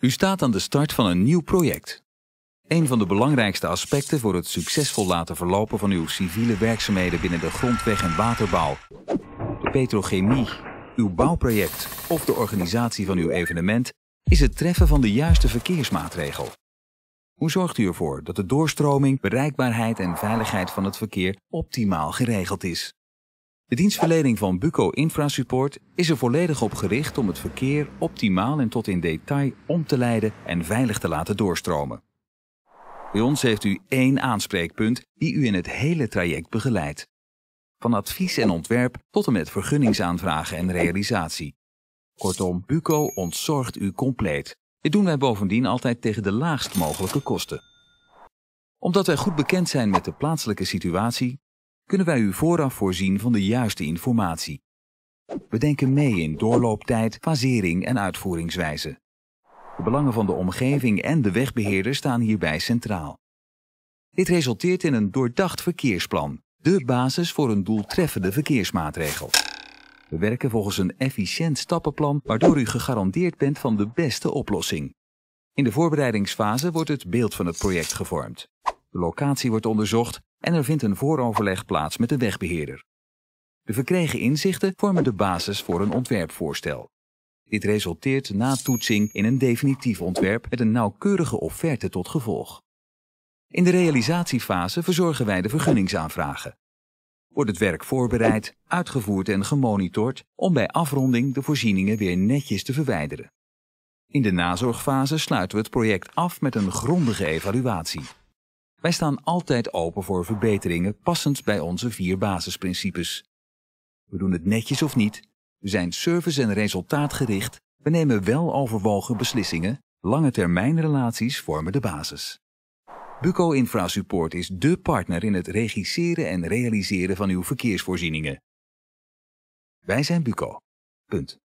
U staat aan de start van een nieuw project. Een van de belangrijkste aspecten voor het succesvol laten verlopen van uw civiele werkzaamheden binnen de grondweg- en waterbouw, de petrochemie, uw bouwproject of de organisatie van uw evenement is het treffen van de juiste verkeersmaatregel. Hoe zorgt u ervoor dat de doorstroming, bereikbaarheid en veiligheid van het verkeer optimaal geregeld is? De dienstverlening van Buco Infrasupport is er volledig op gericht om het verkeer optimaal en tot in detail om te leiden en veilig te laten doorstromen. Bij ons heeft u één aanspreekpunt die u in het hele traject begeleidt. Van advies en ontwerp tot en met vergunningsaanvragen en realisatie. Kortom, Buco ontzorgt u compleet. Dit doen wij bovendien altijd tegen de laagst mogelijke kosten. Omdat wij goed bekend zijn met de plaatselijke situatie, kunnen wij u vooraf voorzien van de juiste informatie. We denken mee in doorlooptijd, fasering en uitvoeringswijze. De belangen van de omgeving en de wegbeheerder staan hierbij centraal. Dit resulteert in een doordacht verkeersplan, de basis voor een doeltreffende verkeersmaatregel. We werken volgens een efficiënt stappenplan waardoor u gegarandeerd bent van de beste oplossing. In de voorbereidingsfase wordt het beeld van het project gevormd. De locatie wordt onderzocht en er vindt een vooroverleg plaats met de wegbeheerder. De verkregen inzichten vormen de basis voor een ontwerpvoorstel. Dit resulteert na toetsing in een definitief ontwerp met een nauwkeurige offerte tot gevolg. In de realisatiefase verzorgen wij de vergunningsaanvragen. Wordt het werk voorbereid, uitgevoerd en gemonitord om bij afronding de voorzieningen weer netjes te verwijderen. In de nazorgfase sluiten we het project af met een grondige evaluatie. Wij staan altijd open voor verbeteringen passend bij onze vier basisprincipes. We doen het netjes of niet, we zijn service- en resultaatgericht, we nemen wel overwogen beslissingen, lange termijn relaties vormen de basis. Buco Infrasupport is dé partner in het regisseren en realiseren van uw verkeersvoorzieningen. Wij zijn Buco. Punt.